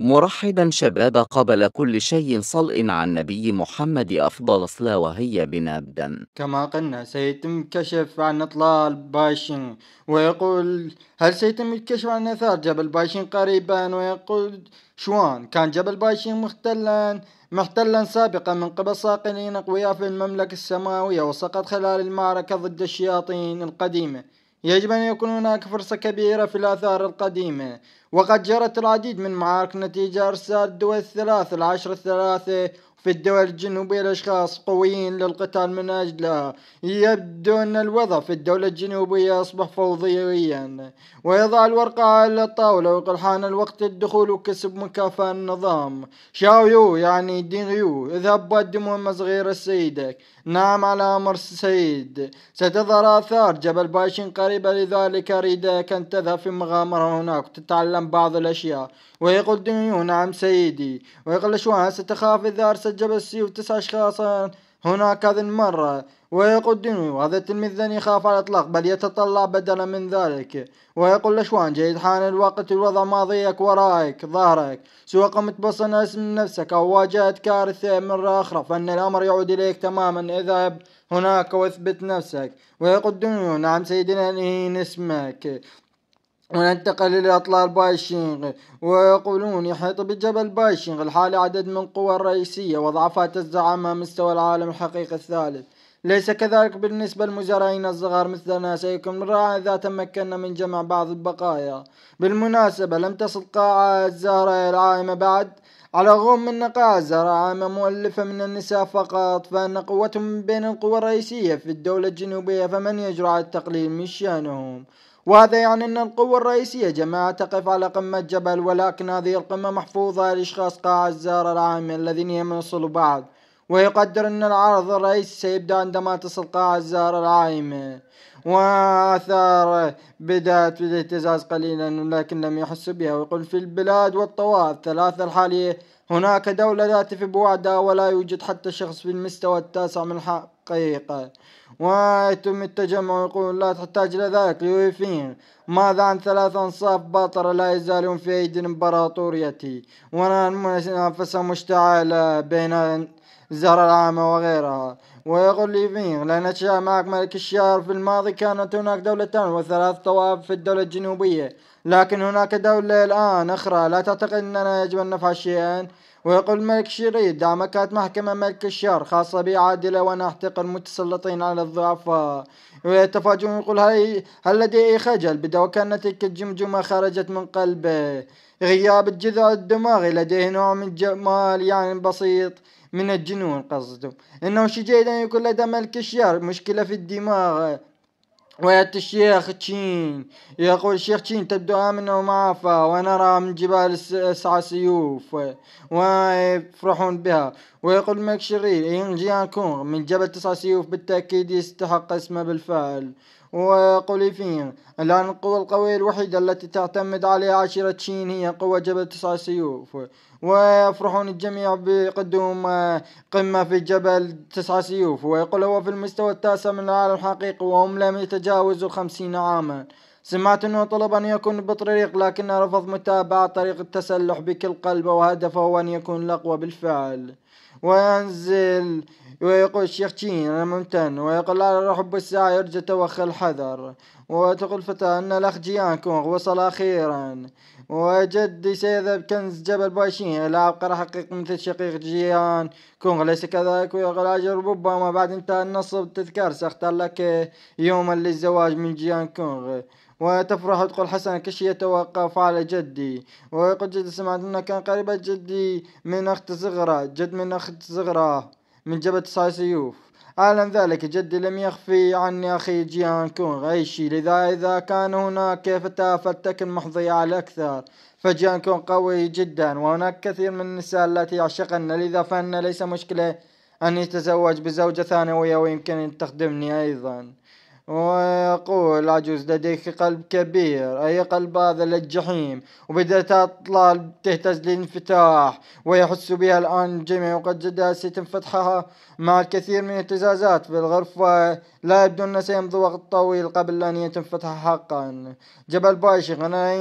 مرحبا شباب قبل كل شيء صلء عن نبي محمد أفضل صلاة وهي بنبدا كما قلنا سيتم الكشف عن أطلال باشن ويقول هل سيتم الكشف عن آثار جبل باشن قريبا ويقول شوان كان جبل باشن مختلا محتلا سابقا من قبل ساقلين أقوياء في المملكة السماوية وسقط خلال المعركة ضد الشياطين القديمة يجب أن يكون هناك فرصة كبيرة في الآثار القديمة وقد جرت العديد من معارك نتيجة إرسال الدول الثلاث العشر الثلاثة في الدول الجنوبية لأشخاص قويين للقتال من أجلها يبدو أن الوضع في الدولة الجنوبية أصبح فوضويا ويضع الورقة على الطاولة ويقول حان الوقت الدخول وكسب مكافأة النظام شاويو يعني دينغيو اذهب مهمة صغيرة لسيدك نعم على أمر سيد ستظهر آثار جبل بايشين قريبة لذلك أريدك أن تذهب في مغامرة هناك وتتعلم بعض الأشياء ويقول دنيو نعم سيدي ويقول شوان ستخاف إذا أرسل جبل سيو تسع أشخاص هناك هذه المرة ويقول ويقدم وهذا التلميذ لن يخاف على الإطلاق بل يتطلع بدلا من ذلك ويقول لشوان جيد حان الوقت الوضع ماضيك ورائك ظهرك سواء قمت بصنع اسم نفسك أو واجهت كارثة مرة أخرى فإن الأمر يعود إليك تماما اذهب هناك واثبت نفسك ويقول ويقدم نعم سيدنا انهين اسمك وننتقل إلى أطلال بايشينغ ويقولون يحيط بجبل بايشينغ الحالي عدد من قوى الرئيسية وضعفات الزعامة مستوى العالم الحقيقي الثالث ليس كذلك بالنسبة للمزارعين الصغار مثلنا سيكون رائع إذا تمكنا من جمع بعض البقايا بالمناسبة لم تصل قاعة الزهرة العائمة بعد على الرغم من نقاع الزهرة العائمة مؤلفة من النساء فقط فإن قوتهم من بين القوى الرئيسية في الدولة الجنوبية فمن يجرؤ على التقليل من شأنهم وهذا يعني أن القوة الرئيسية جماعة تقف على قمة جبل ولكن هذه القمة محفوظة لأشخاص قاع الزهرة العامة الذين يمنصلوا بعض ويقدر أن العرض الرئيسي سيبدأ عندما تصل قاعة الزهر العايمة وآثار بدأت بالاهتزاز قليلا لكن لم يحس بها ويقول في البلاد والطوائف الثلاثة الحالية هناك دولة في بوعدها ولا يوجد حتى شخص في المستوى التاسع من الحقيقة ويتم التجمع ويقول لا تحتاج إلى ذلك ليوفين ماذا عن ثلاث أنصاف باطرة لا يزالون في أيدي إمبراطوريتي وننافسة مشتعلة بين زهر العامة وغيرها ويقول ليفينغ لأن أشياء معك ملك الشعر في الماضي كانت هناك دولتان وثلاث طوائف في الدولة الجنوبية لكن هناك دولة الآن أخرى لا تعتقد أننا يجب أن نفعل شيئا ويقول الملك شريد دعما كانت محكمة ملك الشعر خاصة بي عادلة وأنا أحتقر المتسلطين على الضعفاء ويتفاجئون يقول هل, هل لديه خجل بدأ وكأن تلك الجمجمة خرجت من قلبه غياب الجذع الدماغي لديه نوع من الجمال يعني بسيط من الجنون قصده انه شي جيد ان يكون لدى ملك الشيار مشكلة في الدماغ ويأتي الشيخ تشين يقول الشيخ تشين تبدو آمنة ومعافى ونرى من جبال سعى سيوف ويفرحون بها ويقول ملك شرير ينجيان كونغ من جبل تسعى سيوف بالتأكيد يستحق اسمه بالفعل وقل فيه الآن القوة القوية الوحيدة التي تعتمد عليها عشيرة شين هي قوة جبل تسع سيوف ويفرحون الجميع بقدوم قمة في جبل تسع سيوف ويقول هو في المستوى التاسع من العالم الحقيقي وهم لم يتجاوزوا خمسين عاما سمعت أنه طلب أن يكون بطريق لكنه رفض متابعة طريق التسلح بكل قلبه وهدفه هو أن يكون الأقوى بالفعل وينزل ويقول الشيخ تشين ممتن ويقول لا حب الساعة يرجى توخي الحذر وتقول الفتاة أن الأخ جيان كونغ وصل أخيرا وجدي سيذهب كنز جبل باشين عبقرة حقيق مثل شقيق جيان كونغ ليس كذلك ويقول أجر بوبا وما بعد انتهى النصب تذكار سأختار لك يوما للزواج من جيان كونغ وتفرح وتقول حسن شيء يتوقف على جدي ويقول جدي سمعت انه كان قريبة جدي من اخت صغرى جد من اخت صغرى من جبهة سايسيوف أعلن ذلك جدي لم يخفي عني أخي جيان كونغ أي شيء لذا إذا كان هناك كيفتة فلتكن محظية على الأكثر فجيان كونغ قوي جدا وهناك كثير من النساء التي يعشقن لذا فإن ليس مشكلة أن يتزوج بزوجة ثانوية ويمكن أن تخدمني أيضا ويقول عجوز لديك قلب كبير أي قلب هذا للجحيم وبدأت أطلال تهتز للانفتاح ويحس بها الآن الجميع وقد سيتم فتحها مع الكثير من الاهتزازات في الغرفة لا يبدو أن سيمضي وقت طويل قبل أن فتحها حقا جبل بايشق أنا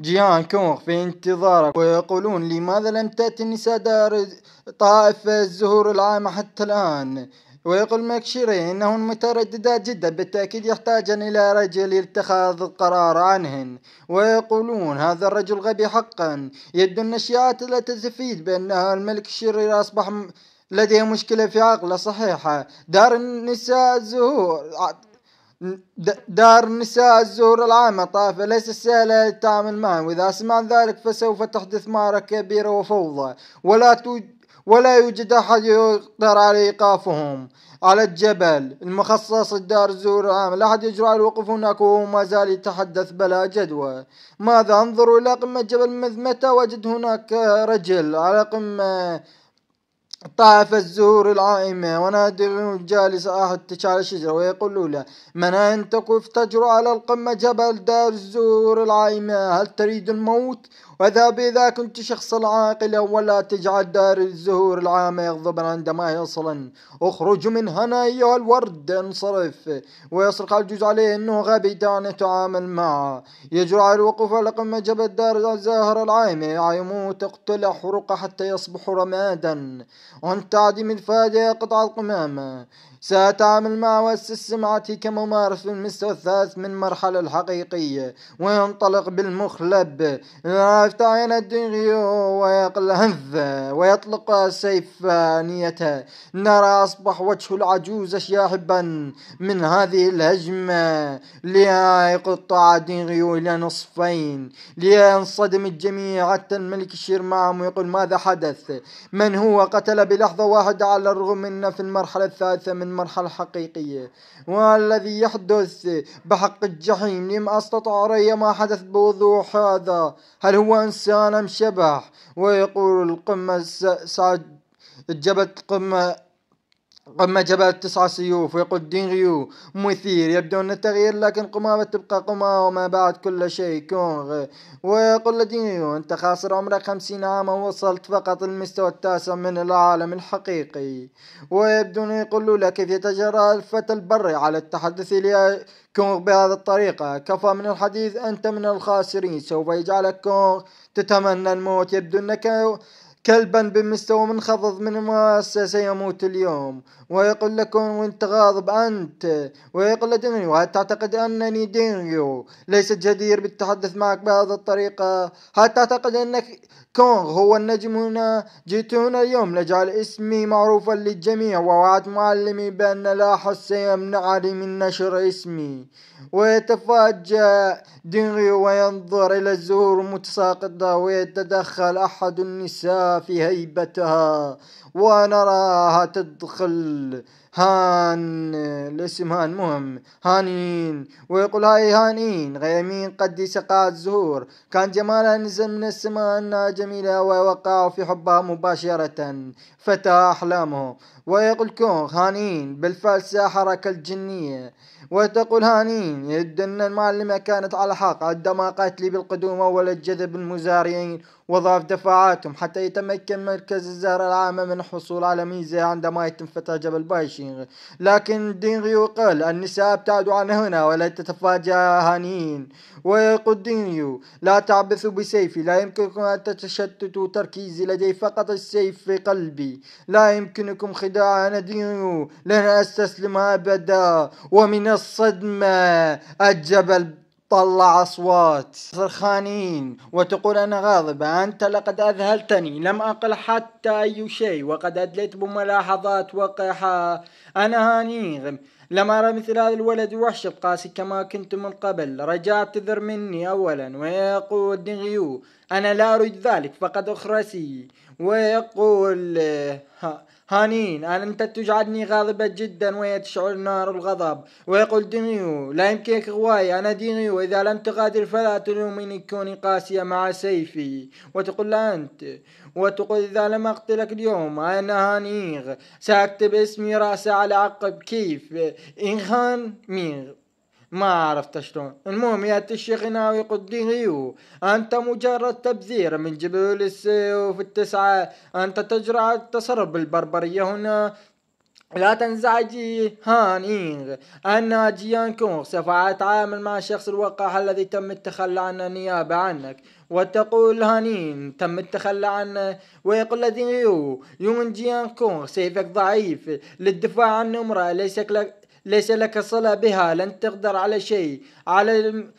جيان كونغ في انتظارك ويقولون لماذا لم تأتي النساء دار طائف الزهور العامة حتى الآن ويقول مكشري إنهن مترددات جدا بالتأكيد يحتاجن إلى رجل يتخذ القرار عنهن ويقولون هذا الرجل غبي حقا يد النشيات لا تستفيد بأنها الملك الشرير أصبح م... لديه مشكلة في عقله صحيحة دار النساء الزهور دار النساء الزهور العامة طافة ليس سهلة التعامل معه وإذا سمع ذلك فسوف تحدث معركة كبيرة وفوضى ولا توجد ولا يوجد أحد يقدر على إيقافهم على الجبل المخصص لدار الزور لا أحد يجرؤ على الوقوف هناك وهو ما زال يتحدث بلا جدوى ماذا انظروا إلى قمة جبل مذ متى وجد هناك رجل على قمة طائف الزهور العائمة ونادر جالس أحد على الشجرة ويقول له من أنت تقف تجرؤ على القمة جبل دار الزهور العائمة هل تريد الموت وإذا إذا كنت شخص العاقل ولا تجعل دار الزهور العامة يغضبن عندما يصلن اخرج من هنا أيها الورد انصرف ويصرخ الجوز عليه أنه غبي دعني تعامل معه يجرع الوقوف على قمة جبل دار الزهر العامة عيمو تقتل حرقة حتى يصبح رمادا وانت عدم الفادي قطع القمامة سأتعامل مع واسس سمعتي كممارس في المستوى الثالث من مرحلة الحقيقية وينطلق بالمخلب يفتح الدنغيو ويقل هنذا ويطلق سيف نيته نرى أصبح وجه العجوز شاحبا من هذه الهجمة ليقطع دينغيو إلى نصفين لينصدم الجميع حتى الملك يشير معهم ويقول ماذا حدث من هو قتل بلحظة واحدة على الرغم من في المرحلة الثالثة من من مرحلة حقيقية والذي يحدث بحق الجحيم لم أستطع رأي ما حدث بوضوح هذا هل هو إنسان أم شبح ويقول القمة سعد جبت قمة قمة جبل تسعة سيوف ويقودين غيو مثير يبدون التغيير لكن قمامة تبقى قمامة بعد كل شيء كونغ ويقول لدينغيو غيو انت خاسر عمرك خمسين عاما ووصلت فقط للمستوى التاسع من العالم الحقيقي ويبدون يقولوا لك كيف يتجرأ الفتى البري على التحدث إلى كونغ بهذه الطريقة كفى من الحديث أنت من الخاسرين سوف يجعلك كونغ تتمنى الموت يبدو أنك كلبا بمستوى منخفض من المؤسسة سيموت اليوم ويقول لكم وانت غاضب انت ويقول لدينيو هل تعتقد انني دينيو ليس جدير بالتحدث معك بهذه الطريقة هل تعتقد انك كونغ هو النجم هنا جئت هنا اليوم لجعل اسمي معروفا للجميع ووعد معلمي بأن لا أحد سيمنعني من نشر اسمي ويتفاجأ دينغي وينظر إلى الزهور المتساقطة ويتدخل أحد النساء في هيبتها ونراها تدخل هان الاسم هان مهم هانين ويقول هاي هانين غيمين قد سقات زهور كان جمالها نزل من السماء أنها جميلة ويوقع في حبها مباشرة فتى أحلامه ويقول كونغ هانين بالفلسة حركة الجنية وتقول هانين يد أن المعلمة كانت على حق عندما قتلي بالقدوم أول الجذب المزارعين وضعف دفاعاتهم حتى يتمكن مركز الزهرة العامة من الحصول على ميزة عندما يتم فتح جبل بايشينغ لكن دينغيو قال النساء ابتعدوا عن هنا ولا تتفاجأ هانين ويقول دينغيو لا تعبثوا بسيفي لا يمكنكم أن تتشتتوا تركيزي لدي فقط السيف في قلبي لا يمكنكم خلال عن دينه لن أستسلم أبدا ومن الصدمة الجبل طلع أصوات صرخانين وتقول أنا غاضبة أنت لقد أذهلتني لم أقل حتى أي شيء وقد أدليت بملاحظات وقحة أنا هانيغم لم أرى مثل هذا الولد وحش القاسي كما كنت من قبل رجاء اعتذر مني أولا ويقول دغيو أنا لا أريد ذلك فقد أخرسي ويقول ها هانين أنت تجعلني غاضبة جدا وهي تشعر نار الغضب ويقول دينيو لا يمكنك غواي أنا دينيو إذا لم تغادر فلا تلومني كوني قاسية مع سيفي وتقول لا أنت وتقول إذا لم أقتلك اليوم أنا هانيغ سأكتب اسمي رأسي على عقب كيف إنغان ميغ ما عرفت شلون المهم ياتي الشيخ ناوي قديه انت مجرد تبذير من جبل السيوف التسعة انت تجرع التصرف بالبربرية هنا لا تنزعجي هان إينغ أن جيان كونغ سوف أتعامل مع الشخص الوقاح الذي تم التخلى عنه نيابة عنك وتقول هانين تم التخلى عنه ويقول الذي يون جيان كونغ سيفك ضعيف للدفاع عن امرأة ليس لك ليس لك صلة بها لن تقدر على شيء علم,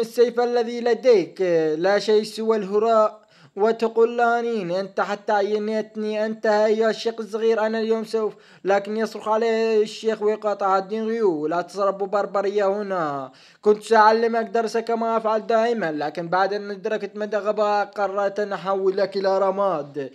السيف الذي لديك لا شيء سوى الهراء وتقول لانين أنت حتى عينتني أنت يا الشيخ الصغير أنا اليوم سوف لكن يصرخ عليه الشيخ ويقاطع الدين غيو لا تصرف بربرية هنا كنت سأعلمك درسك كما أفعل دائما لكن بعد أن أدركت مدى غباء قررت أن أحولك إلى رماد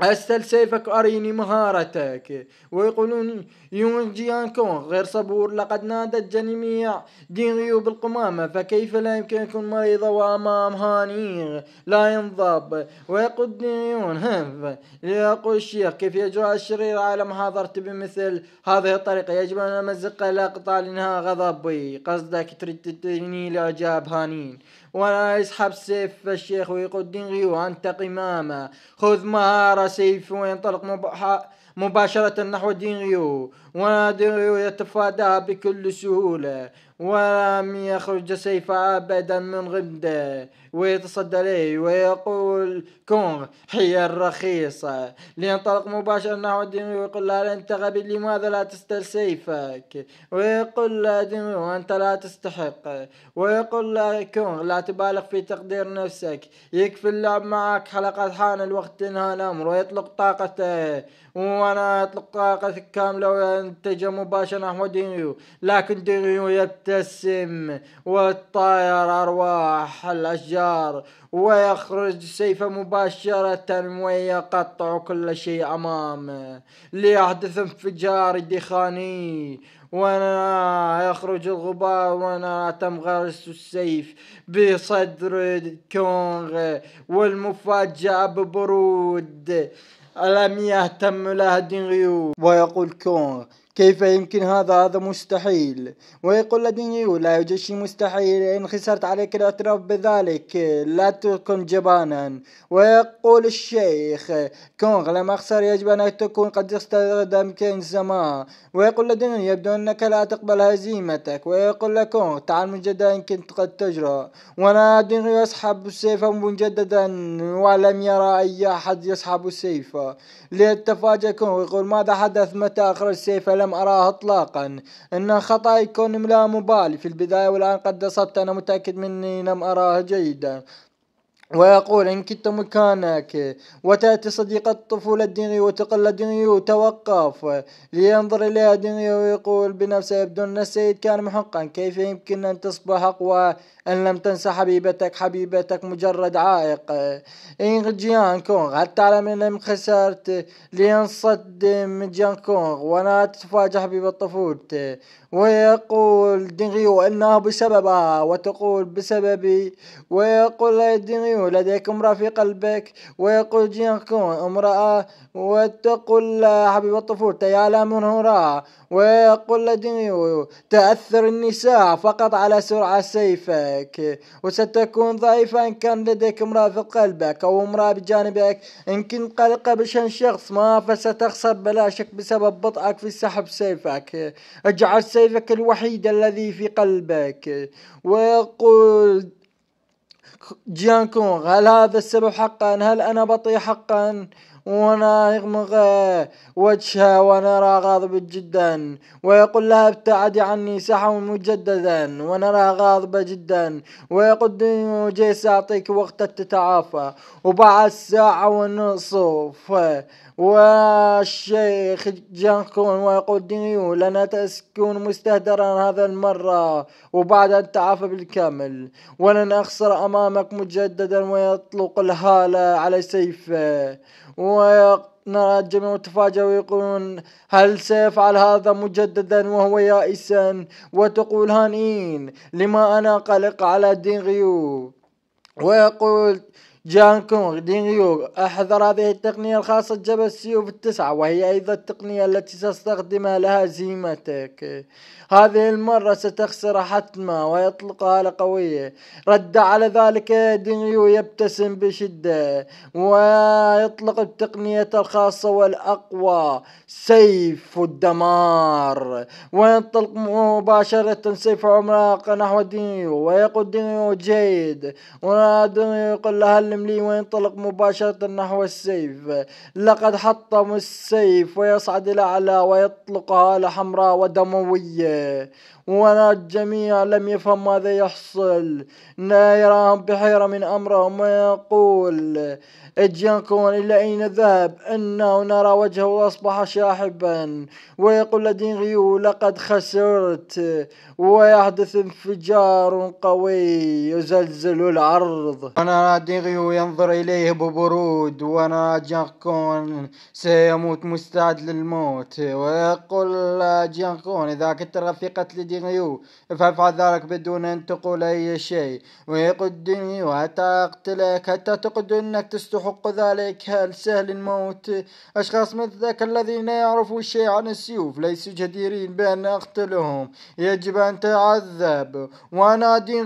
أسل سيفك أريني مهارتك ويقولون يون جيان كون غير صبور لقد نادى جميع دينغيو غيوب القمامة فكيف لا يمكن يكون مريضة وأمام هاني لا ينضب ويقول ديون هف يقول الشيخ كيف يجرى الشرير على محاضرتي بمثل هذه الطريقة يجب أن أمزق الأقطال لأنها غضبي قصدك تريد تديني لإعجاب هانين ولا يسحب سيف الشيخ ويقود دنغي أنت قماما خذ مهارة سيف وينطلق مبحا مباشرة نحو دينغيو ودينغيو يتفاداها بكل سهولة ولم يخرج سيف أبدا من غمده ويتصدى لي ويقول كونغ هي الرخيصة لينطلق مباشرة نحو دينوي ويقول لها أنت غبي لماذا لا تستل سيفك ويقول له دينوي أنت لا تستحق ويقول له كونغ لا تبالغ في تقدير نفسك يكفي اللعب معك حلقة حان الوقت انها الأمر ويطلق طاقته وأنا أطلق طاقتك كاملة وينتج مباشرة نحو دينيو لكن دينيو يبتعد السم والطائر أرواح الأشجار ويخرج سيفه مباشرة ويقطع كل شيء أمامه ليحدث انفجار دخاني وانا يخرج الغبار وانا تم غرس السيف بصدر كونغ والمفاجأة ببرود لم يهتم لها دينغيو ويقول كونغ كيف يمكن هذا هذا مستحيل ويقول لدينيو لا يوجد شيء مستحيل إن خسرت عليك الاعتراف بذلك لا تكن جبانا ويقول الشيخ كونغ لم أخسر يجب أن تكون قد استخدمك إنسما ويقول لدينيو يبدو أنك لا تقبل هزيمتك ويقول لكونغ تعال مجددا إن كنت قد تجرأ وأنا دينيو يسحب السيف مجددا ولم يرى أي أحد يسحب السيف ليتفاجأ كونغ ويقول ماذا حدث متى أخرج سيفه لم أراه إطلاقا إن خطأ يكون لا مبالي في البداية والآن قد أصبت أنا متأكد مني لم أراها جيدا ويقول إن كنت مكانك وتأتي صديقة الطفولة الدينية وتقل ديني وتوقف لينظر إليها ديني ويقول بنفسه يبدو أن السيد كان محقا كيف يمكن أن تصبح أقوى أن لم تنسى حبيبتك حبيبتك مجرد عائق إن جيان كونغ هل تعلم أن خسرت لينصدم جيان كونغ وأنا تفاجح بطفولته ويقول دينغيو انه بسببها وتقول بسببي ويقول دينغيو لديك امرأة في قلبك ويقول جينكون امرأة وتقول حبيب الطفولة يا من هراء ويقول دينغيو تأثر النساء فقط على سرعة سيفك وستكون ضعيفة إن كان لديك امرأة في قلبك أو امرأة بجانبك إن كنت قلقة بشأن شخص ما فستخسر بلا شك بسبب بطئك في سحب سيفك اجعل سيفك سيفك الوحيد الذي في قلبك ويقول جيان كونغ هل هذا السبب حقا هل أنا بطيء حقا وانا يغمغ وجهه ونرى غاضب جدا ويقول لها ابتعدي عني سحوا مجددا ونرى غاضبة جدا ويقول دينيو جيس اعطيك وقت تتعافى وبعد ساعة ونصف والشيخ جانكون دينيو لنا تسكن مستهدرا هذا المرة وبعد أن تعافى بالكامل ولن أخسر أمامك مجددا ويطلق الهالة على سيفه ونرى نرى الجميع متفاجئ ويقولون هل سيفعل هذا مجددا وهو يائسا وتقول هانئين لما أنا قلق على دينغيو ويقول جان كونغ دين يوغ أحذر هذه التقنية الخاصة بجبل السيوف التسعة وهي أيضا التقنية التي تستخدمها زيمتك هذه المرة ستخسر حتما ويطلق آلة قوية رد على ذلك دينيو يبتسم بشدة ويطلق التقنية الخاصة والأقوى سيف الدمار وينطلق مباشرة سيف عملاق نحو دينيو ويقول دينيو جيد ودينيو يقول له هلم لي وينطلق مباشرة نحو السيف لقد حطم السيف ويصعد إلى أعلى ويطلق آلة حمراء ودموية euh, وانا الجميع لم يفهم ماذا يحصل لا يراهم بحيرة من أمرهم ويقول اجيانكون إلى أين ذهب إنه نرى وجهه واصبح شاحبا ويقول لدين غيو لقد خسرت ويحدث انفجار قوي يزلزل العرض انا دين غيو ينظر إليه ببرود وانا جانكون سيموت مستعد للموت ويقول جانكون إذا كنت رفيقة لدينغيو ديغيو فافعل ذلك بدون أن تقول أي شيء ويقدني وحتى أقتلك حتى تقد أنك تستحق ذلك هل سهل الموت أشخاص مثلك الذين يعرفوا شيء عن السيوف ليسوا جديرين بأن أقتلهم يجب أن تعذب وأنا دين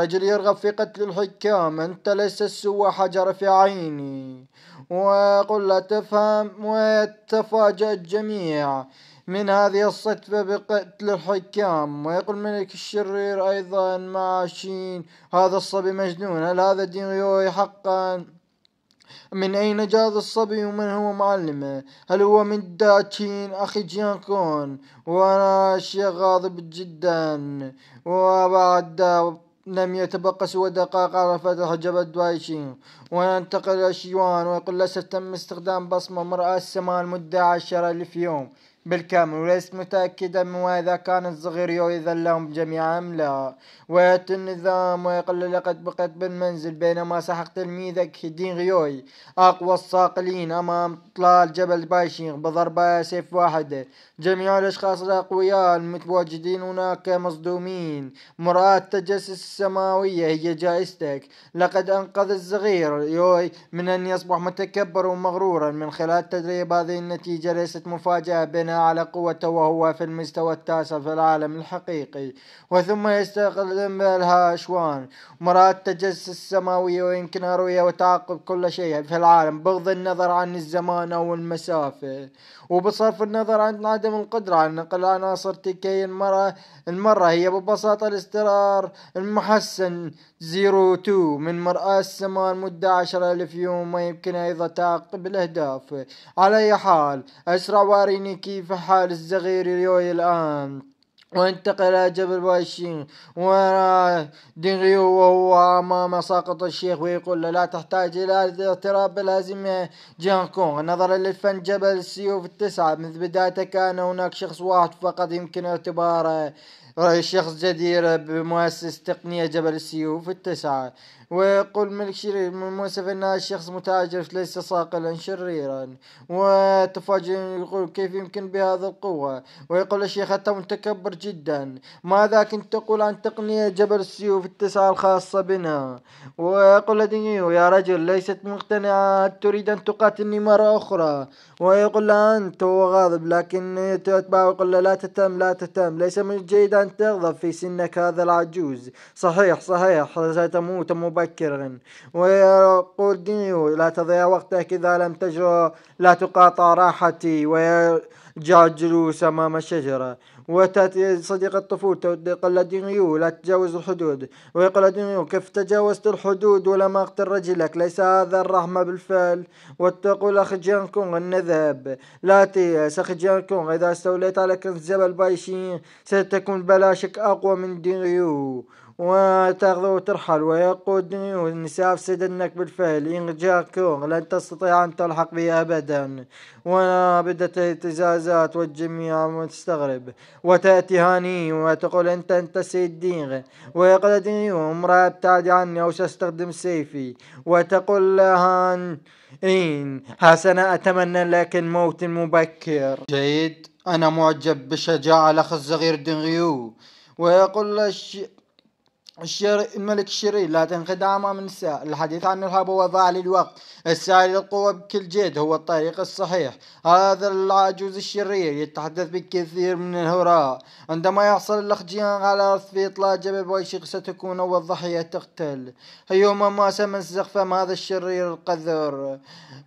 رجل يرغب في قتل الحكام أنت ليس سوى حجر في عيني وقل لا تفهم ويتفاجأ الجميع من هذه الصدفة بقتل الحكام ويقول الملك الشرير أيضا ماشين هذا الصبي مجنون هل هذا دين حقا من أين جاء هذا الصبي ومن هو معلمه هل هو من داتشين أخي جيانكون وأنا شيء غاضب جدا وبعد لم يتبقى سوى دقائق على فتح جبل دوايشين وننتقل إلى شيوان ويقول للأسف تم استخدام بصمة مرأة السماء لمدة عشرة ألف يوم بالكامل وليس متأكدا من إذا كان الصغير يؤذن لهم جميعا أم لا ويأتي النظام ويقل لقد بقيت بالمنزل بينما سحق تلميذك هدين غيوي أقوى الصاقلين أمام طلال جبل بايشينغ بضربة سيف واحدة جميع الأشخاص الأقوياء المتواجدين هناك مصدومين مرآة تجسس السماوية هي جائزتك لقد أنقذ الصغير يوي من أن يصبح متكبر ومغرورا من خلال تدريب هذه النتيجة ليست مفاجأة بين على قوته وهو في المستوى التاسع في العالم الحقيقي وثم يستخدم الهاشوان مراد تجسس السماوية ويمكن رؤية وتعقب كل شيء في العالم بغض النظر عن الزمان أو المسافة وبصرف النظر عن عدم القدرة على نقل عناصر تكي المرة, المرة هي ببساطة الاستقرار المحسن زيرو تو من مرآة السمان مدة عشر ألف يوم ما يمكن أيضا تعقب الأهداف على أي حال أسرع واريني كيف حال الصغير ريوي الآن وانتقل إلى جبل باشين ورا دينغيو وهو أمام ساقط الشيخ ويقول له لا تحتاج إلى اضطراب بالهزيمة جان كونغ نظرا للفن جبل السيوف التسعة منذ بدايته كان هناك شخص واحد فقط يمكن اعتباره رأي شخص جدير بمؤسس تقنية جبل السيوف التسعة ويقول ملك شرير من فإن هذا الشخص متاجر ليس صاقلا شريرا وتفاجئ يقول كيف يمكن بهذا القوة ويقول الشيخ أنت متكبر جدا ماذا كنت تقول عن تقنية جبل السيوف التسعة الخاصة بنا ويقول لدينيو يا رجل ليست مقتنعة تريد أن تقاتلني مرة أخرى ويقول لها أنت وهو غاضب لكن تتبع ويقول لا تتم لا تتم ليس من الجيد أن تغضب في سنك هذا العجوز صحيح صحيح ستموت مباشرة ويقول دينيو لا تضيع وقتك إذا لم تجر لا تقاطع راحتي ويرجع الجلوس أمام الشجرة وتأتي صديق الطفولة ويقول لدينيو لا تتجاوز الحدود ويقول لدينيو كيف تجاوزت الحدود ولم أقتل رجلك ليس هذا الرحمة بالفعل وتقول أخي جان كونغ نذهب لا تيأس أخي جان كونغ إذا استوليت على كنز جبل بايشين ستكون بلاشك أقوى من دينيو وتأخذ وترحل ويقودني والنساء في انك بالفعل إن جاءكم لن تستطيع أن تلحق بي أبدا وأنا بدت اهتزازات والجميع مستغرب وتأتي هاني وتقول أنت أنت سيد ويقول ويقلدني امرأة ابتعدي عني أو سأستخدم سيفي وتقول لها إن حسنا أتمنى لكن موت مبكر جيد أنا معجب بشجاعة الأخ الصغير دنغيو ويقول الش... الشر... الملك الشرير لا تنخدع أمام النساء الحديث عن الهبة وضاع للوقت السعي للقوة بكل جهد هو الطريق الصحيح هذا العجوز الشرير يتحدث بكثير من الهراء عندما يحصل الأخجيان على في إطلاق جبل بويشيق ستكون أول ضحية تقتل يوم ما سمن زخفم هذا الشرير القذر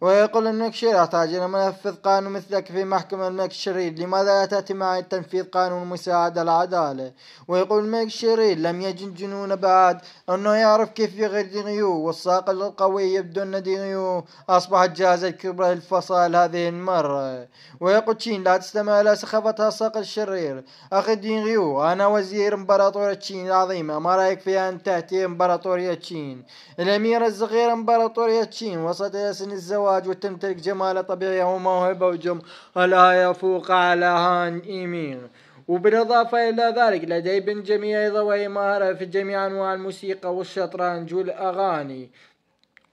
ويقول الملك الشرير أحتاج إلى منفذ قانون مثلك في محكمة الملك الشرير لماذا لا تأتي معي تنفيذ قانون مساعدة العدالة ويقول الملك الشرير لم يجن جنون يكونون بعد أنه يعرف كيف يغير دينيو والساق القوي يبدو أن دينيو أصبحت جاهزة كبرى للفصائل هذه المرة ويقول تشين لا تستمع إلى سخافتها الساق الشرير أخي دينيو أنا وزير امبراطورة تشين العظيمة ما رأيك في أن تأتي إمبراطورية تشين الأميرة الصغيرة إمبراطورية تشين وصلت إلى سن الزواج وتمتلك جمال طبيعي وموهبة وجمالها يفوق على هان إيمين وبالإضافة إلى ذلك لدي بن جميع وهي مهارة في جميع أنواع الموسيقى والشطرنج والأغاني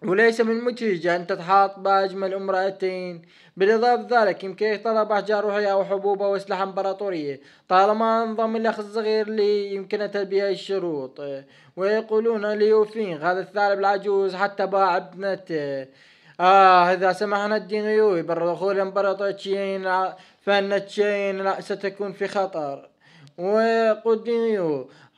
وليس من المزعج أن تتحاط بأجمل امرأتين بالإضافة ذلك يمكن طلب أحجار روحية أو حبوب أو أسلحة إمبراطورية طالما أنضم الأخ الصغير لي يمكن تلبية الشروط ويقولون ليوفين هذا الثعلب العجوز حتى باع ابنته آه إذا سمحنا الدين يوي بالدخول إمبراطوريين فان تشين لا ستكون في خطر ويقود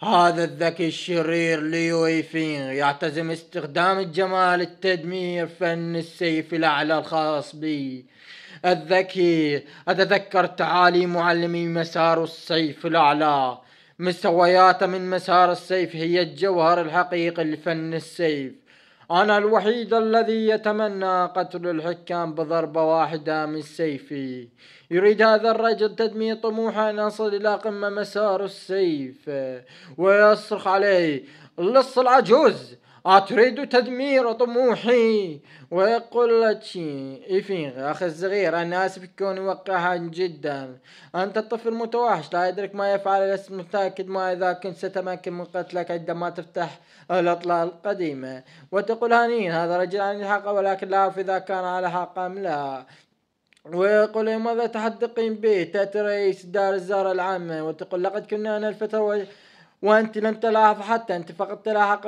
هذا الذكي الشرير ليو يفين يعتزم استخدام الجمال التدمير فن السيف الأعلى الخاص بي الذكي أتذكر تعالي معلمي مسار السيف الأعلى مستوياته من مسار السيف هي الجوهر الحقيقي لفن السيف أنا الوحيد الذي يتمنى قتل الحكام بضربة واحدة من سيفي يريد هذا الرجل تدمير طموحه أن أصل إلى قمة مسار السيف ويصرخ عليه لص العجوز أتريد تدمير طموحي ويقول لك إيفين أخي الصغير أنا آسف كوني وقحا جدا أنت الطفل متوحش لا يدرك ما يفعل لست متأكد ما إذا كنت ستمكن من قتلك عندما تفتح الأطلال القديمة وتقول هنين هذا رجل عن الحق ولكن لا أعرف إذا كان على حق أم لا ويقول إيه، ماذا تحدقين به تأتي رئيس دار الزهرة العامة وتقول لقد كنا أنا الفترة وأنت لم تلاحظ حتى أنت فقط تلاحق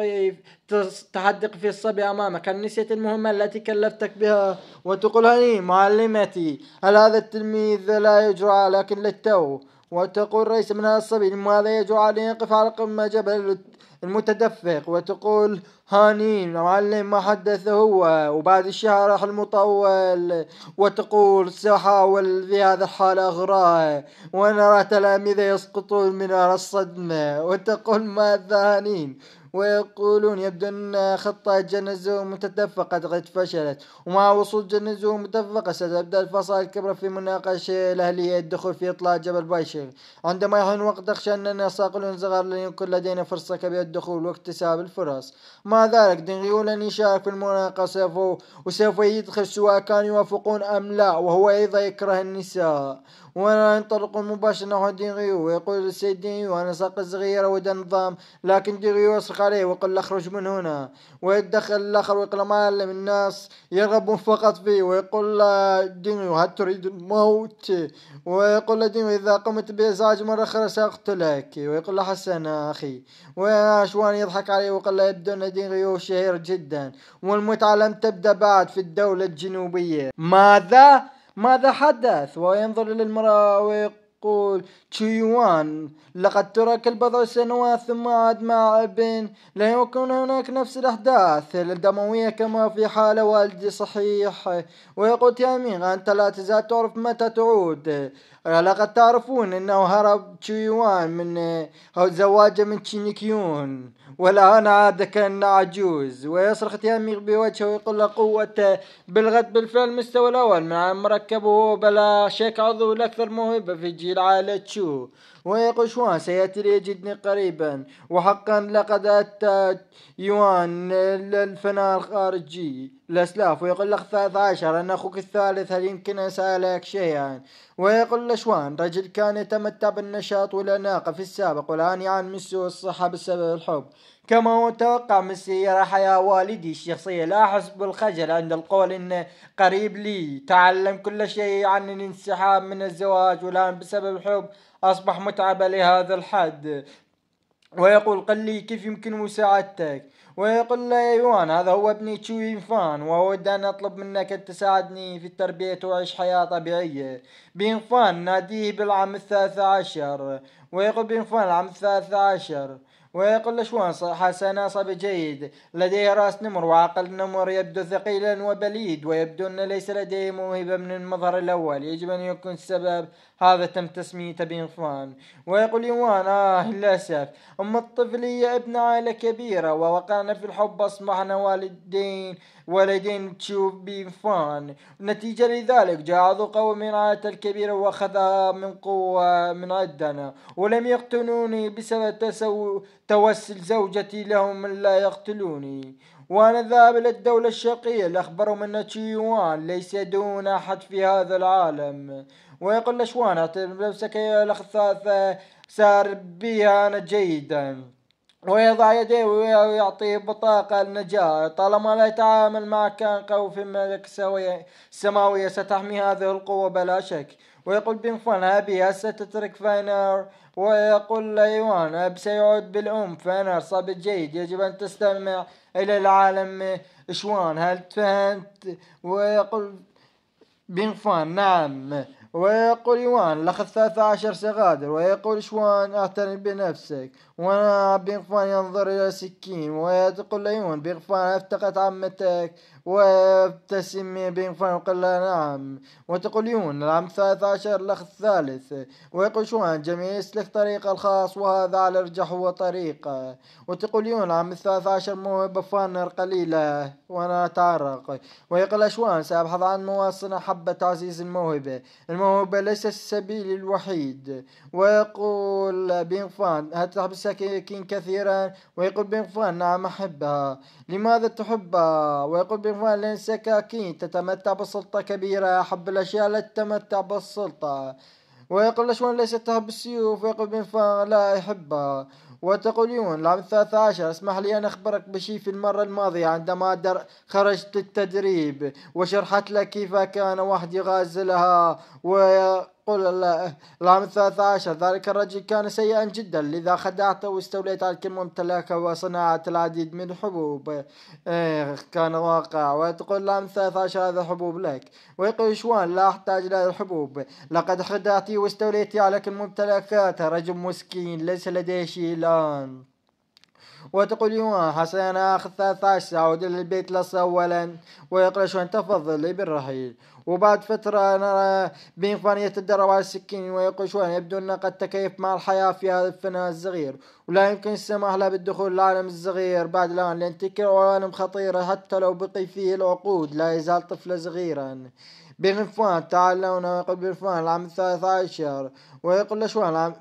تحدق في الصبي أمامك هل نسيت المهمة التي كلفتك بها وتقول هني معلمتي هل هذا التلميذ لا يجرع لكن للتو وتقول رئيس من هذا الصبي لماذا يجرع أن يقف على قمة جبل المتدفق وتقول هاني معلم ما حدث هو وبعد الشهر راح المطول وتقول سأحاول في هذا الحال أغراء وأنا تلاميذه يسقطون من الصدمة وتقول ماذا هانين ويقولون يبدو أن خطة جنزة متدفقة قد, فشلت ومع وصول جنزة متدفقة ستبدأ الفصائل الكبرى في مناقشة الأهلية الدخول في إطلاق جبل بايشيغ عندما يحن وقت أخشى أننا ساقلون صغار لن يكون لدينا فرصة كبيرة للدخول واكتساب الفرص مع ذلك دنغيو لن يشارك في المناقشة وسوف يدخل سواء كانوا يوافقون أم لا وهو أيضا يكره النساء وانا انطلق مباشرة نحو دينغيو ويقول السيد دينغيو انا ساق صغير ودا نظام لكن دينغيو يصرخ عليه ويقول له اخرج من هنا ويدخل الاخر ويقول ما الناس يرغبون فقط فيه ويقول له دينغيو هل تريد الموت ويقول له دينغيو اذا قمت بازعاج مرة اخرى ساقتلك ويقول له حسن اخي وعشوان يضحك عليه ويقول له يبدو ان دينغيو شهير جدا والمتعة لم تبدأ بعد في الدولة الجنوبية ماذا؟ ماذا حدث وينظر للمرأة ويقول تشيوان لقد ترك البضع سنوات ثم عاد مع ابن لا يكون هناك نفس الأحداث الدموية كما في حال والدي صحيح ويقول يا أنت لا تزال تعرف متى تعود لقد تعرفون أنه هرب تشيوان من او زواجه من تشينيكيون والآن عاد كان عجوز ويصرخ تياميغ بوجهه ويقول له قوته بلغت بالفعل المستوى الأول مع مركبه بلا شك عضو الأكثر موهبة في جيل عائلة تشو ويقول شوان سيأتي ليجدني قريبا وحقا لقد أتى يوان الفنان الخارجي الأسلاف ويقول لك 13 أنا أخوك الثالث هل يمكن أسألك شيء يعني ويقول لشوان رجل كان يتمتع بالنشاط والأناقة في السابق والآن يعاني من سوء الصحة بسبب الحب كما هو متوقع من سيرة حياة والدي الشخصية لا أحس بالخجل عند القول إنه قريب لي تعلم كل شيء عن الانسحاب من الزواج والآن بسبب الحب أصبح متعب لهذا الحد ويقول قل لي كيف يمكن مساعدتك ويقول له ايوان هذا هو ابني تشوين فان واود ان اطلب منك ان تساعدني في التربية وعيش حياة طبيعية بين فان ناديه بالعام الثالث عشر ويقول بين فان العام الثالث عشر ويقول لشوان حسن صب جيد لديه رأس نمر وعقل نمر يبدو ثقيلا وبليد ويبدو أن ليس لديه موهبة من المظهر الأول يجب أن يكون السبب هذا تم تسميته بإنفان ويقول يوان آه للأسف أم الطفل هي ابن عائلة كبيرة ووقعنا في الحب أصبحنا والدين والدين تشوف فان نتيجة لذلك جاء قوم من عائلة الكبيرة وأخذها من قوة من عندنا ولم يقتلوني بسبب توسل زوجتي لهم لا يقتلوني وأنا ذاهب إلى الدولة الشرقية لأخبرهم أن تشيوان ليس دون أحد في هذا العالم ويقول لشوان اعتبر نفسك يا الخثاثة سار بها أنا جيدا ويضع يديه ويعطيه بطاقة النجاة طالما لا يتعامل مع كان قوي في ملك سماوية ستحمي هذه القوة بلا شك ويقول بين فان أبي ستترك فاينر ويقول ليوان أب سيعود بالأم فاينر صبت جيد يجب أن تستمع إلى العالم شوان هل فهمت ويقول بين فان نعم ويقول يوان لخذ 13 سغادر ويقول شوان اعتني بنفسك وانا بإغفال ينظر إلى سكين وتقول العيون بإغفال أفتقت عمتك وابتسم بإغفال وقال لها نعم وتقول يون العام الثالث عشر الأخ الثالث ويقول شوان جميع يسلك طريقه الخاص وهذا على الأرجح هو طريقة وتقول يون العام الثالث عشر موهبة فانر قليلة وأنا أتعرق ويقول أشوان سأبحث عن مواصنة حبة تعزيز الموهبة الموهبة ليس السبيل الوحيد ويقول بإغفال هل تحبس سكيك كثيرا ويقول بغفران نعم أحبها لماذا تحبها ويقول بغفران لأن سكاكين تتمتع بسلطة كبيرة أحب الأشياء لا تتمتع بالسلطة ويقول لشوان ليست تحب السيوف ويقول بغفران لا يحبها وتقول يون العام الثالث عشر اسمح لي أن أخبرك بشيء في المرة الماضية عندما در خرجت التدريب وشرحت لك كيف كان واحد يغازلها و يقول العام الثالث عشر ذلك الرجل كان سيئا جدا لذا خدعته واستوليت على كل ممتلكه وصنعت العديد من الحبوب إيه، كان واقع وتقول العام الثالث عشر هذا حبوب لك ويقول شوان لا أحتاج إلى الحبوب لقد خدعتي واستوليت على كل ممتلكات رجل مسكين ليس لديه شيء الآن وتقول يوم حسنة أخذ 13 عودة للبيت لص أولا ويقرأ شو تفضل بالرحيل وبعد فترة نرى بين فانية الدرة على السكين ويقشون يبدو أنه قد تكيف مع الحياة في هذا الفناء الصغير ولا يمكن السماح له بالدخول للعالم الصغير بعد الآن لأن تلك العوالم خطيرة حتى لو بقي فيه العقود لا يزال طفلا صغيرا تعال لونا ويقول بيغفوان العام الثالث عشر ويقول لشوان العام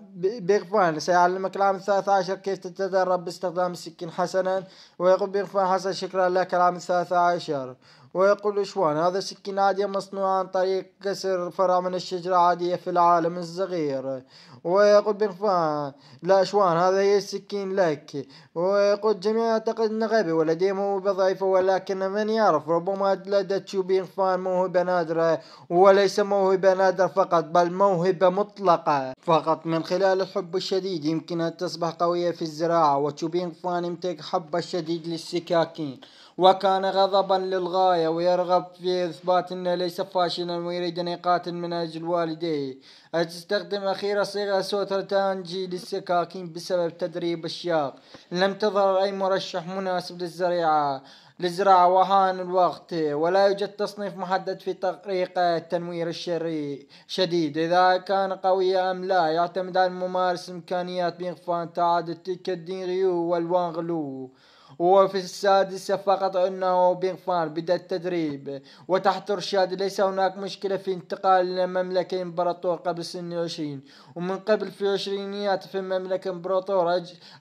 بيغفوان سيعلمك العام الثالث عشر كيف تتدرب باستخدام السكين حسنا ويقول بيغفوان حسن شكرا لك العام الثالث عشر ويقول إشوان هذا سكين عادية مصنوعة عن طريق كسر فرع من الشجرة عادية في العالم الصغير ويقول بنفان لا إشوان هذا هي السكين لك ويقول جميع يعتقد أنه غبي ولديه موهبة ضعيفة ولكن من يعرف ربما لدى تشو فان موهبة نادرة وليس موهبة نادرة فقط بل موهبة مطلقة فقط من خلال الحب الشديد يمكن أن تصبح قوية في الزراعة وتشو فان يمتلك حبه الشديد للسكاكين وكان غضبا للغاية ويرغب في إثبات أنه ليس فاشلا ويريد أن يقاتل من أجل والديه تستخدم أخيرا صيغة تانجي للسكاكين بسبب تدريب الشاق لم تظهر أي مرشح مناسب للزريعة للزراعة وهان الوقت ولا يوجد تصنيف محدد في طريقة التنوير الشري شديد إذا كان قوية أم لا يعتمد على الممارس إمكانيات بإغفان تعادل تلك الدينغيو غلو وفي السادسة فقط أنه فان بدأ التدريب وتحت إرشاد ليس هناك مشكلة في انتقال مملكه إمبراطور قبل سن عشرين ومن قبل في العشرينيات في مملكه إمبراطور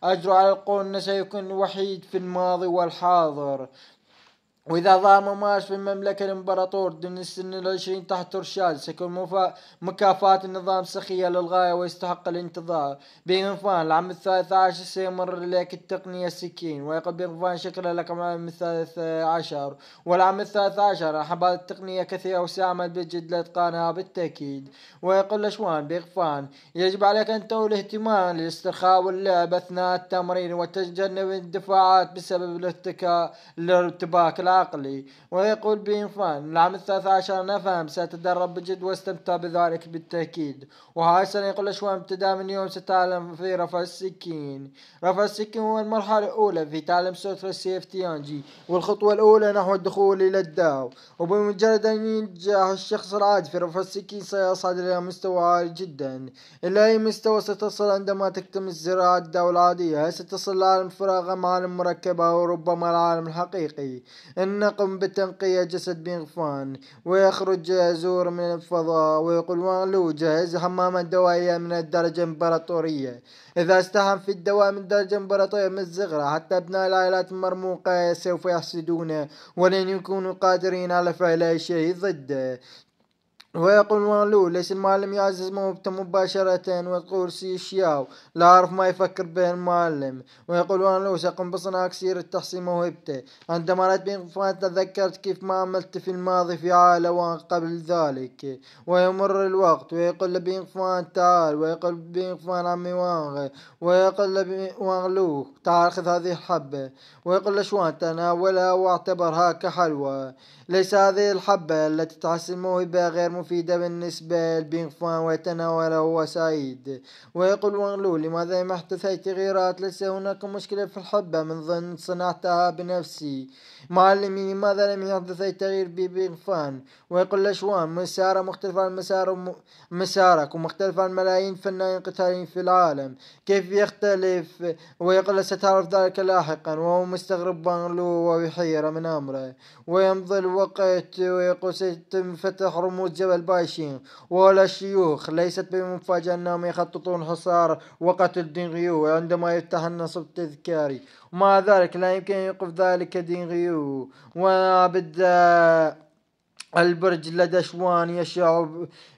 أجرى على القول أنه سيكون وحيد في الماضي والحاضر وإذا ظهر ممارس في المملكة الإمبراطور دون السن العشرين تحت رشاد سيكون مكافأة النظام سخية للغاية ويستحق الانتظار بإنفان العام الثالث عشر سيمر إليك التقنية السكين ويقضي بإنفان شكرا لك العام الثالث عشر والعام الثالث عشر حبال التقنية كثيرة وسيعمل بجد لإتقانها بالتأكيد ويقول لشوان بإغفان يجب عليك أن تولي اهتمام للاسترخاء واللعب أثناء التمرين وتجنب الدفاعات بسبب الارتكاء الارتباك العقلي ويقول بإنفان العام الثالث عشر نفهم سأتدرب بجد واستمتع بذلك بالتأكيد وهاي يقول شو ابتداء من يوم ستعلم في رفع السكين رفع السكين هو المرحلة الأولى في تعلم سوتر السيف تيانجي والخطوة الأولى نحو الدخول إلى الداو وبمجرد أن ينجح الشخص العادي في رفع السكين سيصعد إلى مستوى عالي جدا إلى أي مستوى ستصل عندما تكتمل زراعة الداو العادية ستصل العالم فراغ مع المركبة مركبة وربما العالم الحقيقي نقوم بتنقية جسد بن غفان ويخرج زور من الفضاء ويقول وانلو جهز حمامة دوائية من الدرجة الإمبراطورية إذا استهم في الدواء من الدرجة الإمبراطورية من الزغرة حتى أبناء العائلات المرموقة سوف يحسدونه ولن يكونوا قادرين على فعل أي شيء ضده ويقول مالو ليس المعلم يعزز موهبته مباشرة ويقول سيشياو لا أعرف ما يفكر به المعلم ويقول مالو سأقوم بصناعة كثيرة تحسين موهبته عندما رأيت بإنقفان تذكرت كيف ما عملت في الماضي في عالة قبل ذلك ويمر الوقت ويقول فان تعال ويقول فان عمي وانغ ويقول لو تعال خذ هذه الحبة ويقول لشوان تناولها واعتبرها كحلوى ليس هذه الحبة التي تحسن موهبة غير مفيدة بالنسبة فان ويتناوله سعيد ويقول وانلو لماذا لم احدث تغييرات ليس هناك مشكلة في الحبة من ضمن صنعتها بنفسي معلمي لماذا لم يحدث أي تغيير فان ويقول لشوان مسارة مختلفة عن مسار مسارك ومختلفة عن ملايين فنانين قتاليين في العالم كيف يختلف ويقول ستعرف ذلك لاحقا وهو مستغرب بانلو وبحيرة من أمره ويمضي الوقت ويقول سيتم فتح رموز جبل والبايشين ولا الشيوخ ليست بمفاجأة أنهم يخططون حصار وقتل دينغيو عندما يفتح النصب التذكاري ومع ذلك لا يمكن أن يوقف ذلك دينغيو وعبد البرج لدى شوان يشع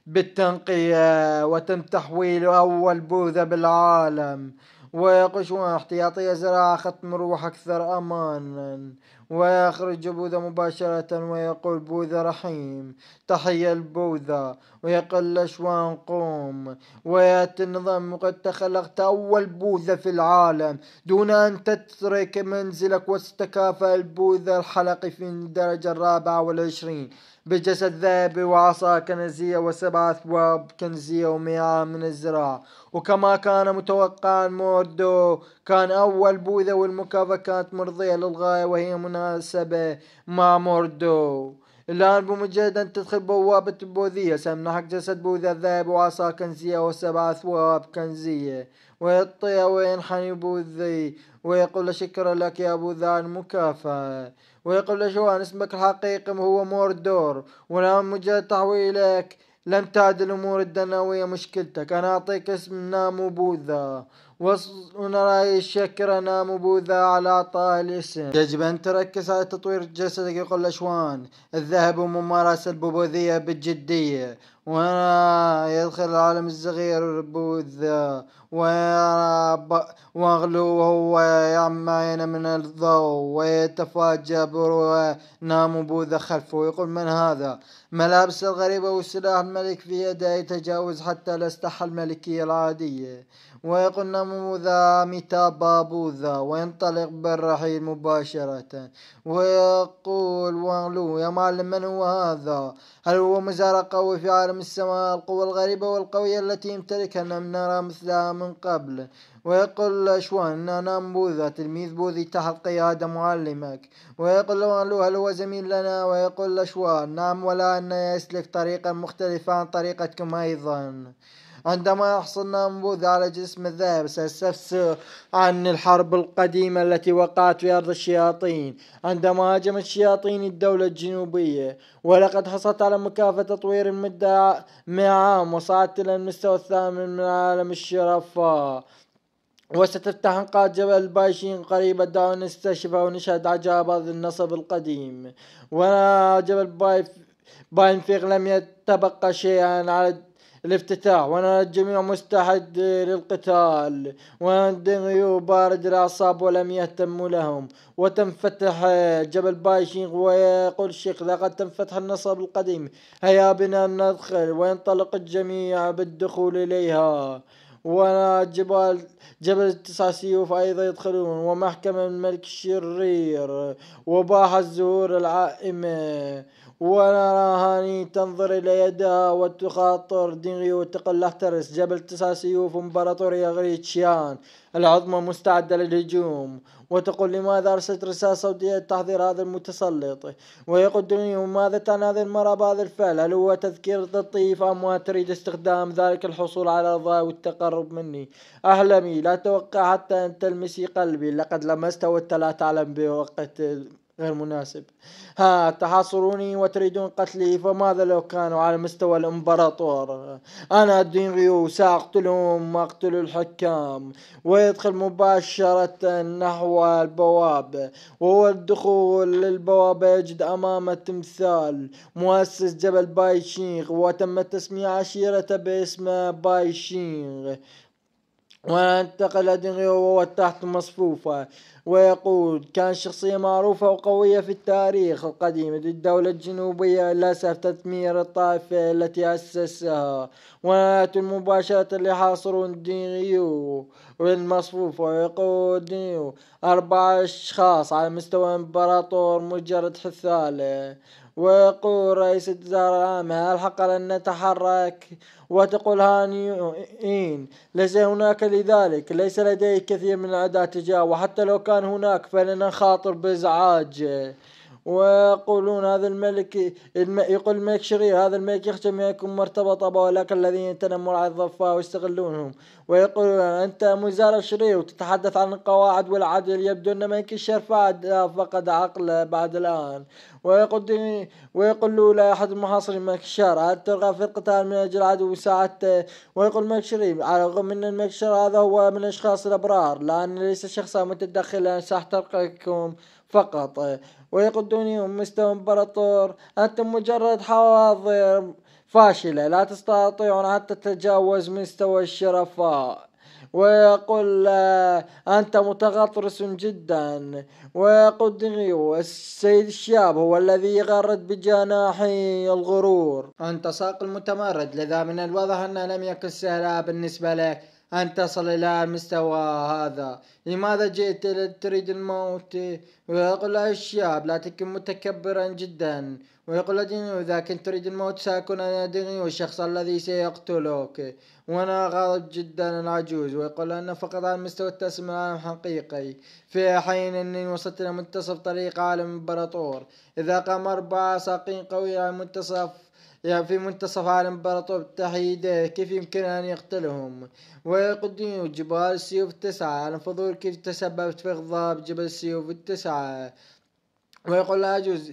بالتنقية وتم تحويل أول بوذة بالعالم ويقول شوان احتياطية زراعة خط مروح أكثر أمانا ويخرج بوذا مباشرة ويقول بوذا رحيم تحية البوذا ويقل أشوان قوم ويأتي النظام وقد تخلقت أول بوذا في العالم دون أن تترك منزلك واستكافى البوذا الحلقي في الدرجة الرابعة والعشرين بجسد ذئب وعصا كنزية وسبع ثواب كنزية ومياه من الزراع وكما كان متوقعا موردو كان أول بوذة والمكافأة كانت مرضية للغاية وهي مناسبة مع موردو الآن بمجرد أن تدخل بوابة البوذية سيمنحك جسد بوذا الذهب وعصا كنزية وسبع أثواب كنزية ويطيع وينحني بوذي ويقول شكرا لك يا بوذا عن المكافأة ويقول له أن اسمك الحقيقي هو موردور والآن مجرد تحويلك لم تعد الأمور الدنوية مشكلتك أنا أعطيك اسم نامو بوذا ونرى شكرنا مبوذا على عطاء الاسم يجب أن تركز على تطوير جسدك يقول الأشوان الذهب وممارسة البوذية بجدية وأنا يدخل العالم الصغير البوذا وأغلو وهو يعمى من الضوء ويتفاجأ برؤى بوذا خلفه يقول من هذا ملابس الغريبة وسلاح الملك في يده يتجاوز حتى الاسلحة الملكية العادية ويقول نمو متى بابوذا وينطلق بالرحيل مباشرة ويقول وانلو يا معلم من هو هذا هل هو مزارع قوي في عالم السماء القوة الغريبة والقوية التي يمتلكها لم نرى مثلها من قبل ويقول شوان أنا بوذا تلميذ بوذي تحت قيادة معلمك ويقول وانلو هل هو زميل لنا ويقول لشوان نعم ولا أن يسلك طريقا مختلفة عن طريقتكم أيضا عندما يحصل أنبوذ على جسم الذهب سيستفسر عن الحرب القديمة التي وقعت في أرض الشياطين عندما هاجمت الشياطين الدولة الجنوبية ولقد حصلت على مكافأة تطوير المدة مئة عام وصعدت إلى المستوى الثامن من عالم الشرفاء وستفتح انقاض جبل البايشين قريبا دعونا نستشفى ونشهد عجائب هذا النصب القديم وجبل باي باينفيغ لم يتبقى شيئا على الافتتاح وانا الجميع مستعد للقتال وندغيو بارد الأعصاب ولم يهتموا لهم وتنفتح جبل بايشينغ ويقول الشيخ لقد تنفتح النصب القديم هيا بنا ندخل وينطلق الجميع بالدخول إليها وانا جبال جبل التسع سيوف أيضا يدخلون ومحكمة الملك الشرير وباح الزهور العائمة ونراها تنظر إلى يدها وتخاطر دينغي وتقل لاحترس جبل تسع سيوف إمبراطورية غريتشيان العظمى مستعدة للهجوم وتقول لماذا أرسلت رسالة صوتية تحذير هذا المتسلط ويقول دونيو ماذا تعني هذه المرأة بهذا الفعل هل هو تذكير لطيف أم ما تريد استخدام ذلك الحصول على رضاي والتقرب مني أحلمي لا توقع حتى أن تلمسي قلبي لقد لمسته وأنت لا تعلم بوقت غير مناسب ها تحاصروني وتريدون قتلي فماذا لو كانوا على مستوى الامبراطور انا الدين ريو ساقتلهم واقتل الحكام ويدخل مباشرة نحو البوابة وهو الدخول للبوابة يجد امامه تمثال مؤسس جبل بايشينغ وتم تسمية عشيرته باسم بايشينغ وانتقل أدنغيو وهو تحت مصفوفة ويقول كان شخصية معروفة وقوية في التاريخ القديم للدولة الجنوبية للأسف تدمير الطائفة التي أسسها وناتوا مباشرة حاصرون دينيو والمصفوفة ويقول دينيو أربع أشخاص على مستوى إمبراطور مجرد حثالة ويقول رئيس الوزراء العامة الحق لن نتحرك وتقول هانيين ليس هناك لذلك ليس لديه كثير من العداء تجاه وحتى لو كان هناك فلن نخاطر بإزعاج ويقولون هذا الملك يقول الملك شرير هذا الملك يختم يكون مرتبط أبا ولكن الذين تنموا على الضفة ويستغلونهم ويقولون أنت مزار شرير وتتحدث عن القواعد والعدل يبدو أن ملك الشر فقد عقله بعد الآن ويقول له لا أحد المحاصرين ملك الشر هل ترغب في القتال من أجل عدو وساعته ويقول ملك شرير على الرغم من الملك الشر هذا هو من الأشخاص الأبرار لأن ليس شخصا متدخلا سأحترقكم فقط ويقدونهم مستوى امبراطور أنتم مجرد حواضر فاشلة لا تستطيعون حتى تتجاوز مستوى الشرفاء ويقول آه، أنت متغطرس جدا ويقول السيد الشاب هو الذي يغرد بجناحي الغرور أنت ساق المتمرد لذا من الواضح أنه لم يكن سهلا بالنسبة لك أن تصل إلى المستوى هذا لماذا جئت تريد الموت ويقول الشاب لا تكن متكبرا جدا ويقول إذا كنت تريد الموت سأكون أنا دغي الشخص الذي سيقتلك وأنا غاضب جدا العجوز ويقول أنا فقط على مستوى التسمية الحقيقي في حين أني وصلت إلى منتصف طريق عالم إمبراطور إذا قام أربعة ساقين قوية على منتصف يعني في منتصف عالم برطوا بالتحييدات كيف يمكن أن يقتلهم ويقدموا جبال السيوف التسعة الفضول كيف تسببت في غضاب جبل السيوف التسعة ويقول العجوز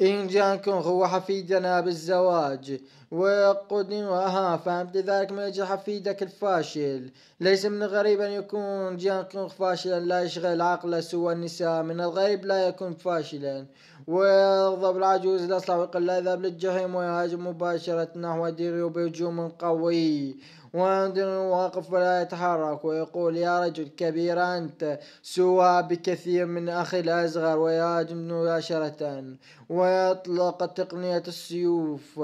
إن جانكم هو حفيدنا بالزواج وقدم أها فهمت ذلك من أجل حفيدك الفاشل ليس من الغريب أن يكون جانكم فاشلا لا يشغل عقله سوى النساء من الغريب لا يكون فاشلا ويغضب العجوز الأصلع وقل يذهب للجحيم ويهاجم مباشرة نحو ديريو بهجوم قوي وينظر واقف ولا يتحرك ويقول يا رجل كبير أنت سوى بكثير من أخي الأصغر ويهاجم مباشرة ويطلق تقنية السيوف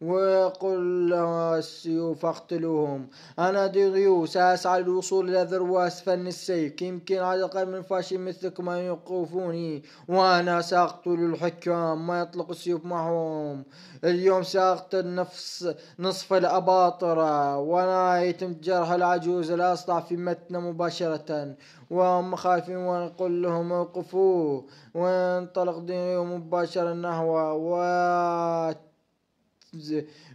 ويقول له السيوف اقتلوهم أنا ديغيوس أسعى للوصول إلى ذروة أسفل السيف يمكن على الأقل من فاشي مثلكم أن يوقفوني وأنا سأقتل الحكام ما يطلق السيوف معهم اليوم ساقط النفس نصف الأباطرة يتم جرح العجوز الأصلع في متن مباشرة وهم خائفين ونقول لهم وقفوا وانطلق دينهم مباشرة نهوة وات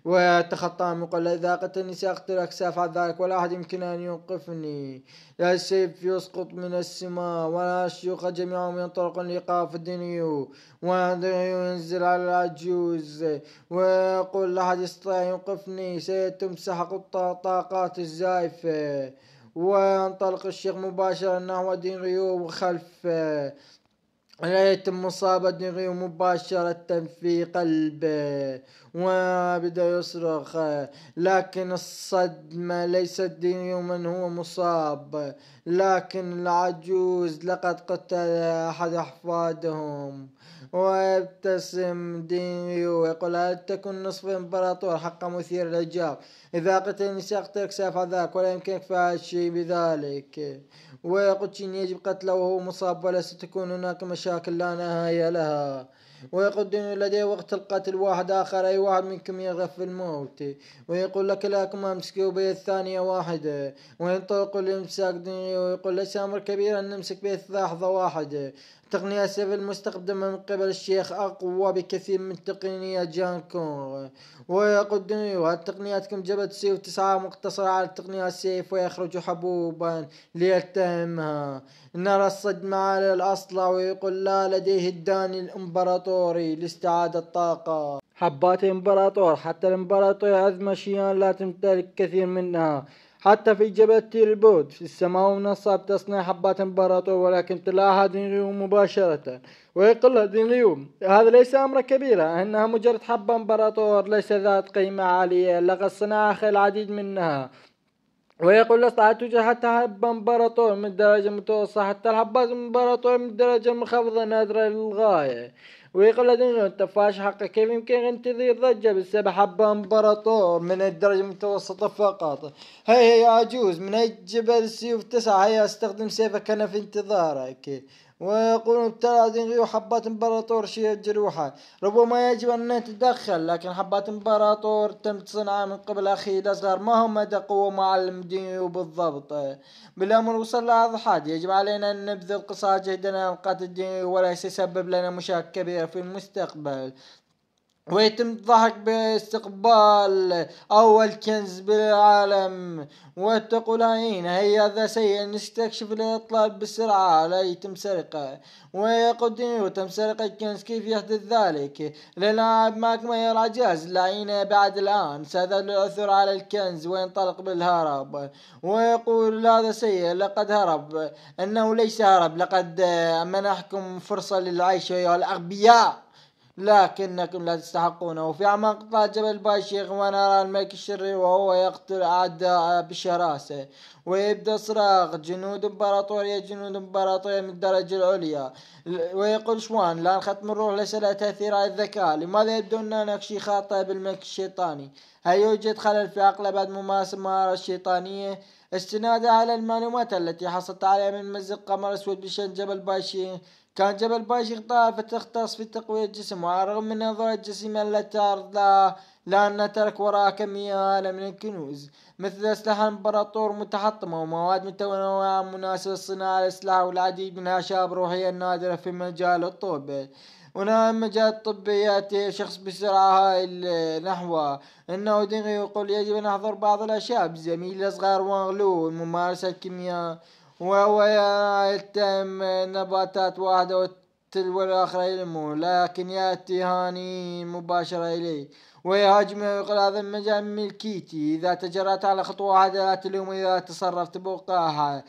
وتخطى وقال إذا قتلني سأقتل أكساف عن ذلك ولا أحد يمكن أن يوقفني لا السيف يسقط من السماء ولا الشيوخ جميعهم ينطلقون لإيقاف الدنيا وينزل على العجوز ويقول لا أحد يستطيع أن يوقفني سيتمسح الطاقات الزائفة وينطلق الشيخ مباشرة نحو دين غيوب خلفه رأيت مصابته مباشرة في قلبه وبدأ يصرخ لكن الصدمة ليست من هو مصاب لكن العجوز لقد قتل أحد أحفادهم ويبتسم دينيو ويقول هل تكن نصف إمبراطور حق مثير للإعجاب إذا قتلني سأقتلك سأفعل ذاك ولا يمكنك فعل شيء بذلك ويقول ويقدشين يجب قتله وهو مصاب ولا ستكون هناك مشاكل لا نهاية لها ويقول لدي وقت القتل واحد آخر أي واحد منكم يغفل الموت ويقول لك لكم أمسكوا بيد الثانية واحدة وينطلق الامساك ويقول لسامر كبير أن نمسك بيد لحظة واحدة تقنية سيفل المستخدمة من قبل الشيخ أقوى بكثير من تقنية جان كونغ ويقدم تقنياتكم جبت سيف تسعة مقتصرة على تقنية سيف ويخرج حبوبا ليلتهمها نرى الصدمة على الأصل ويقول لا لديه الداني الإمبراطوري لاستعادة الطاقة حبات الإمبراطور حتى الإمبراطور عزمة شيان لا تمتلك كثير منها حتى في جبهة البود في السماء نصب تصنع حبات امبراطور ولكن تلاها دينغيوم مباشرة ويقلها دينغيوم هذا ليس أمر كبيرة إنها مجرد حبة امبراطور ليس ذات قيمة عالية لقد صنع أخي العديد منها ويقول أصلا توجد حتى حبة امبراطور من الدرجة المتوسطة حتى الحبات امبراطور من الدرجة المنخفضة نادرة للغاية ويقول انه انت فاش حقك كيف يمكن ان تثير الضجة بالسبع حبه امبراطور من الدرجه المتوسطه فقط هيا يا عجوز من اي جبل السيوف تسعه هيا استخدم سيفك انا في انتظارك ويقولون ابتلى ينغيو حبات امبراطور شيء جروحه ربما يجب أن نتدخل لكن حبات امبراطور تم صنعها من قبل أخي الأصغر ما هو مدى قوة معلم دينيو بالضبط بالأمر وصل لاضحاد يجب علينا أن نبذل قصارى جهدنا لقتل دينيو ولا يسبب لنا مشاكل كبيرة في المستقبل ويتم الضحك باستقبال أول كنز بالعالم وتقول أين هي هذا سيء نستكشف الإطلال بسرعة لا يتم سرقة ويقول وتم سرقة كنز كيف يحدث ذلك للعب معك ما يرى جاز لعينة بعد الآن سيذهب للعثور على الكنز وينطلق بالهرب ويقول هذا سيء لقد هرب إنه ليس هرب لقد منحكم فرصة للعيش أيها الأغبياء لكنكم لا تستحقونه وفي أعماق قطاع جبل باشيخ ونرى الملك الشرير وهو يقتل اعداء بشراسة ويبدأ صراخ جنود إمبراطورية جنود إمبراطورية من الدرجة العليا ويقول شوان لا ختم الروح ليس له تأثير على الذكاء لماذا يبدو ان هناك شيء خاطئ بالملك الشيطاني هل يوجد خلل في عقله بعد ممارسة المهارة الشيطانية استنادا على المعلومات التي حصلت عليها من مزق قمر أسود بشان جبل باشيخ كان جبل بايش طائفة فتختص في تقوية الجسم الرغم من نظرة الجسم التي أرضاه لأن ترك وراء كمية هائلة من الكنوز مثل أسلحة إمبراطور متحطمة ومواد متنوعة مناسبة لصناعة الأسلحة والعديد من الأعشاب الروحية النادرة في مجال الطب هنا المجال الطبي يأتي شخص بسرعة هائل نحوه إنه دقيق يقول يجب أن أحضر بعض الأشياء بزميل صغير وأغلو ممارسة الكيمياء وهو يتم نباتات واحدة وتلو الأخرى يلمون لكن يأتي هاني مباشرة إليه ويهاجم ويقول هذا المجال ملكيتي إذا تجرأت على خطوة واحدة لا تلوم إذا تصرفت بوقاحة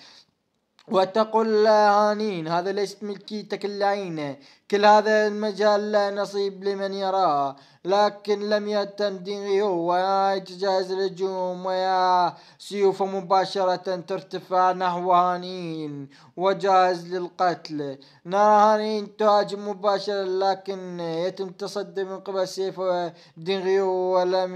وتقول هانين هذا ليست ملكيتك اللعينة كل هذا المجال لا نصيب لمن يراه لكن لم يتم دينه ويا اعتجاز الهجوم ويا سيوف مباشرة ترتفع نحو هانين وجاهز للقتل نرى هانين تهاجم مباشرة لكن يتم تصدي من قبل سيف دينغيو ولم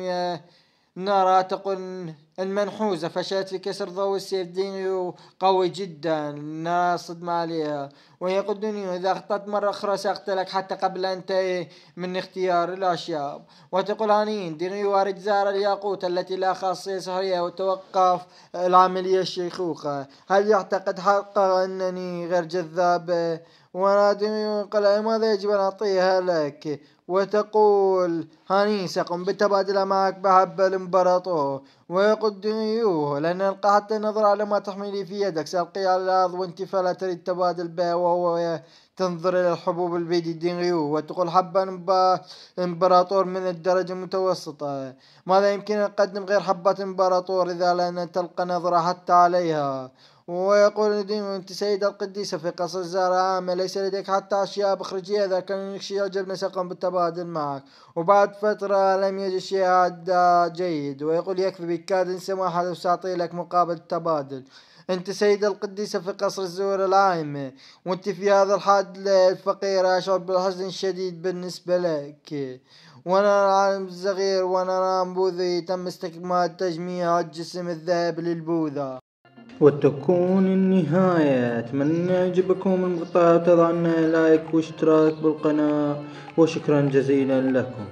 نرى تقن المنحوزة فشلت في كسر ضوء السيف دينيو قوي جدا ناصد صدمة عليها وهي دينيو إذا أخطأت مرة أخرى سأقتلك حتى قبل أن تنتهي من اختيار الأشياء وتقول هانين دينيو وارد زهرة الياقوت التي لها خاصية سحرية وتوقف العملية الشيخوخة هل يعتقد حقا أنني غير جذاب ونادم قال ماذا يجب أن أعطيها لك وتقول هاني سقم بالتبادل معك بحب الامبراطور لان القى حتى نظر على ما تحملي في يدك سألقي على الأرض وانت فلا تريد تبادل به وهو تنظر إلى الحبوب البيدي دينغيو وتقول حبة إمبراطور من الدرجة المتوسطة ماذا يمكن أن نقدم غير حبة إمبراطور إذا لن تلقى نظرة حتى عليها ويقول انت سيد القديسة في قصر الزهرة عامة ليس لديك حتى أشياء بخرجية إذا كان لك شيء جبنا سقم بالتبادل معك وبعد فترة لم يجد شيء هذا جيد ويقول يكفي بكاد انسى واحد سأعطي لك مقابل التبادل انت سيد القديسة في قصر الزهور العائمة وانت في هذا الحد الفقير اشعر بالحزن الشديد بالنسبة لك وانا العالم الصغير وانا رام بوذي تم استكمال تجميع الجسم الذهب للبوذا وتكون النهاية أتمنى يعجبكم المقطع وتضعنا لايك واشتراك بالقناة وشكرا جزيلا لكم